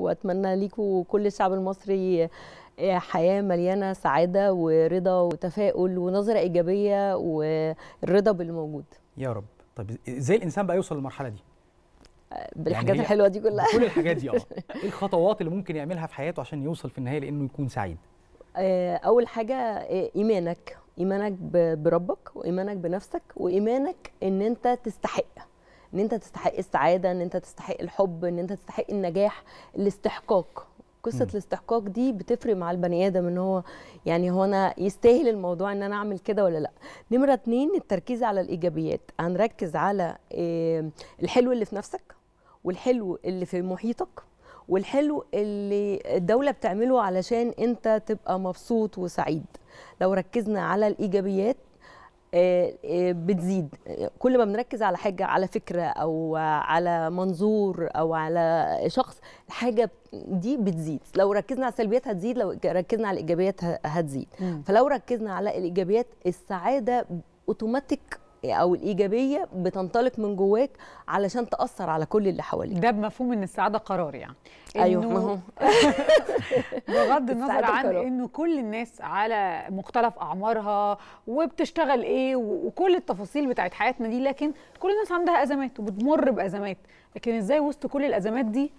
واتمنى لكم كل الشعب المصري آه، حياه مليانه سعاده ورضا وتفاؤل ونظره ايجابيه والرضا بالموجود يا رب طب ازاي الانسان بقى يوصل للمرحله دي آه، بالحاجات يعني الحلوه دي كلها كل الحاجات دي اه ايه الخطوات اللي ممكن يعملها في حياته عشان يوصل في النهايه لانه يكون سعيد آه، اول حاجه ايمانك ايمانك بربك وايمانك بنفسك وايمانك ان انت تستحق ان انت تستحق السعاده ان انت تستحق الحب ان انت تستحق النجاح الاستحقاق قصه م. الاستحقاق دي بتفرق مع البني ادم ان هو يعني هو انا يستاهل الموضوع ان انا اعمل كده ولا لا نمره اتنين التركيز على الايجابيات هنركز على الحلو اللي في نفسك والحلو اللي في محيطك والحلو اللي الدولة بتعمله علشان انت تبقى مبسوط وسعيد لو ركزنا على الإيجابيات آه، آه، بتزيد كل ما بنركز على حاجه على فكره او على منظور او على شخص الحاجه دي بتزيد لو ركزنا على السلبيات هتزيد لو ركزنا على الايجابيات هتزيد فلو ركزنا على الايجابيات السعاده اوتوماتيك او الايجابيه بتنطلق من جواك علشان تاثر على كل اللي حواليك ده بمفهوم ان السعاده قرار يعني ايوه ما هو بغض النظر عن انه كل الناس على مختلف اعمارها وبتشتغل ايه وكل التفاصيل بتاعت حياتنا دي لكن كل الناس عندها ازمات وبتمر بازمات لكن ازاي وسط كل الازمات دي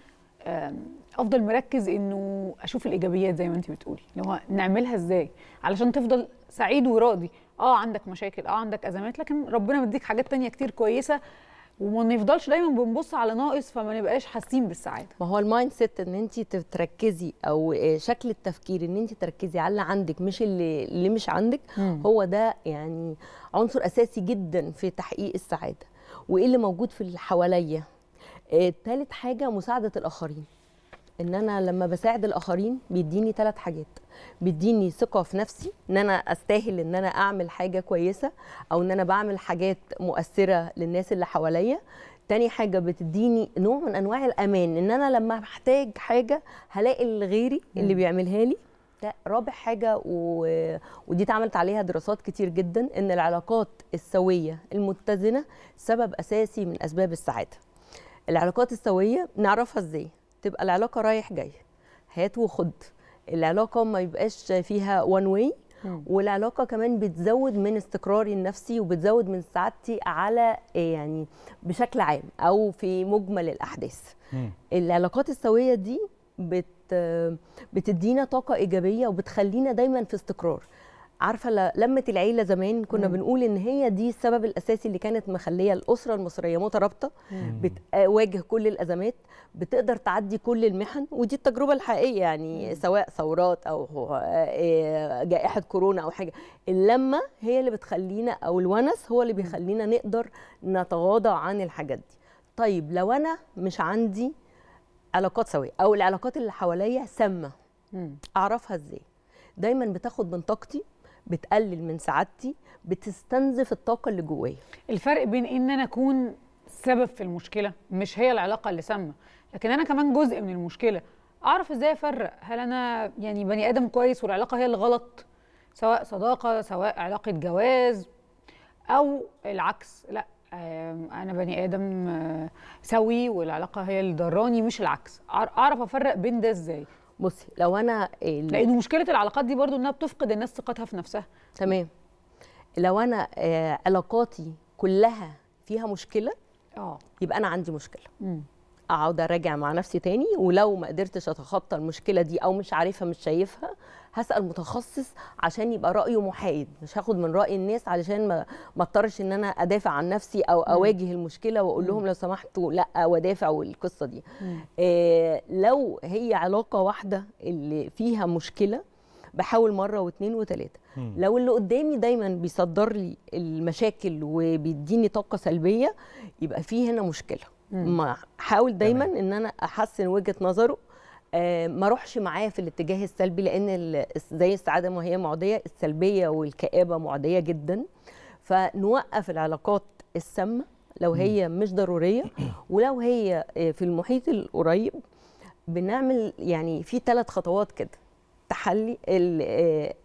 افضل مركز انه اشوف الايجابيات زي ما انت بتقولي اللي هو نعملها ازاي علشان تفضل سعيد وراضي اه عندك مشاكل اه عندك ازمات لكن ربنا مديك حاجات تانية كتير كويسه وما نفضلش دايما بنبص على ناقص فما نبقاش حاسين بالسعاده ما هو المايند سيت ان انت تركزي او آه، شكل التفكير ان انت تركزي على اللي عندك مش اللي اللي مش عندك مم. هو ده يعني عنصر اساسي جدا في تحقيق السعاده وايه اللي موجود في اللي حواليا ثالث آه، حاجه مساعده الاخرين ان انا لما بساعد الاخرين بيديني ثلاث حاجات بيديني ثقه في نفسي ان انا استاهل ان انا اعمل حاجه كويسه او ان انا بعمل حاجات مؤثره للناس اللي حواليا تاني حاجه بتديني نوع من انواع الامان ان انا لما بحتاج حاجه هلاقي اللي غيري اللي بيعملها لي ده رابع حاجه و... ودي اتعملت عليها دراسات كتير جدا ان العلاقات السويه المتزنه سبب اساسي من اسباب السعاده العلاقات السويه نعرفها ازاي تبقى العلاقه رايح جاي هات وخد العلاقه ما يبقاش فيها وان واي والعلاقه كمان بتزود من استقراري النفسي وبتزود من سعادتي على إيه يعني بشكل عام او في مجمل الاحداث العلاقات السويه دي بت بتدينا طاقه ايجابيه وبتخلينا دايما في استقرار عارفه لمه العيله زمان كنا مم. بنقول ان هي دي السبب الاساسي اللي كانت مخليه الاسره المصريه مترابطه بتواجه آه، كل الازمات بتقدر تعدي كل المحن ودي التجربه الحقيقيه يعني مم. سواء ثورات او آه، آه، جائحه كورونا او حاجه اللمه هي اللي بتخلينا او الونس هو اللي بيخلينا نقدر نتغاضى عن الحاجات دي طيب لو انا مش عندي علاقات سويه او العلاقات اللي حواليا سامه اعرفها ازاي دايما بتاخد من طاقتي بتقلل من سعادتي بتستنزف الطاقه اللي جوايا الفرق بين ان انا اكون سبب في المشكله مش هي العلاقه اللي سامه لكن انا كمان جزء من المشكله اعرف ازاي افرق هل انا يعني بني ادم كويس والعلاقه هي اللي غلط سواء صداقه سواء علاقه جواز او العكس لا انا بني ادم آه، سوي والعلاقه هي اللي ضراني مش العكس اعرف افرق بين ده ازاي بصي لو انا لان إيه مشكله العلاقات دي برضو انها بتفقد الناس ثقتها في نفسها تمام لو انا آه، علاقاتي كلها فيها مشكله اه يبقى انا عندي مشكله مم. اقعد اراجع مع نفسي تاني ولو ما قدرتش اتخطى المشكله دي او مش عارفها مش شايفها هسال متخصص عشان يبقى رايه محايد مش هاخد من راي الناس علشان ما اضطرش ان انا ادافع عن نفسي او اواجه م. المشكله واقول لهم لو سمحتوا لا وادافع والقصه دي إيه لو هي علاقه واحده اللي فيها مشكله بحاول مره واثنين وثلاثه لو اللي قدامي دايما بيصدر لي المشاكل وبيديني طاقه سلبيه يبقى في هنا مشكله ما حاول دايما تمام. ان انا احسن وجهه نظره آه، ما اروحش معاه في الاتجاه السلبي لان زي السعاده ما هي معديه السلبيه والكآبه معديه جدا فنوقف العلاقات السامه لو هي مش ضروريه ولو هي آه، في المحيط القريب بنعمل يعني في ثلاث خطوات كده تحلي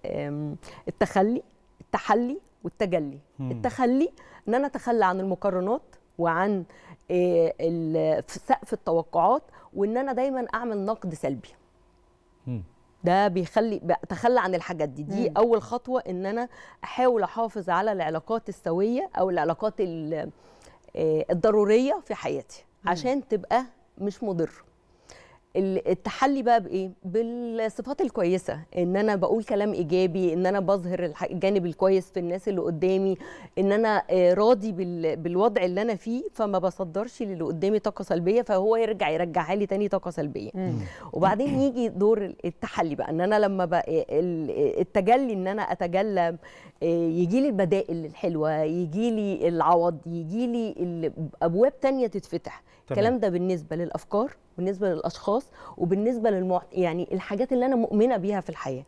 آه، التخلي التحلي والتجلي التخلي ان انا اتخلى عن المقارنات وعن آه، سقف التوقعات وان انا دايما اعمل نقد سلبي ده بيخلي بتخلى عن الحاجات دي دي مم. اول خطوه ان انا احاول احافظ على العلاقات السويه او العلاقات آه، الضروريه في حياتي عشان تبقى مش مضره التحلي بقى بايه بالصفات الكويسه ان انا بقول كلام ايجابي ان انا بظهر الجانب الكويس في الناس اللي قدامي ان انا آه، راضي بالوضع اللي انا فيه فما بصدرش للي قدامي طاقه سلبيه فهو يرجع يرجعها لي تاني طاقه سلبيه وبعدين يجي دور التحلي بقى ان انا لما بقى آه، التجلي ان انا اتجلى آه، يجي لي البدائل الحلوه يجي لي العوض يجي لي ابواب تانية تتفتح الكلام ده بالنسبه للافكار بالنسبه للاشخاص وبالنسبه للمع... يعني الحاجات اللي انا مؤمنه بيها في الحياه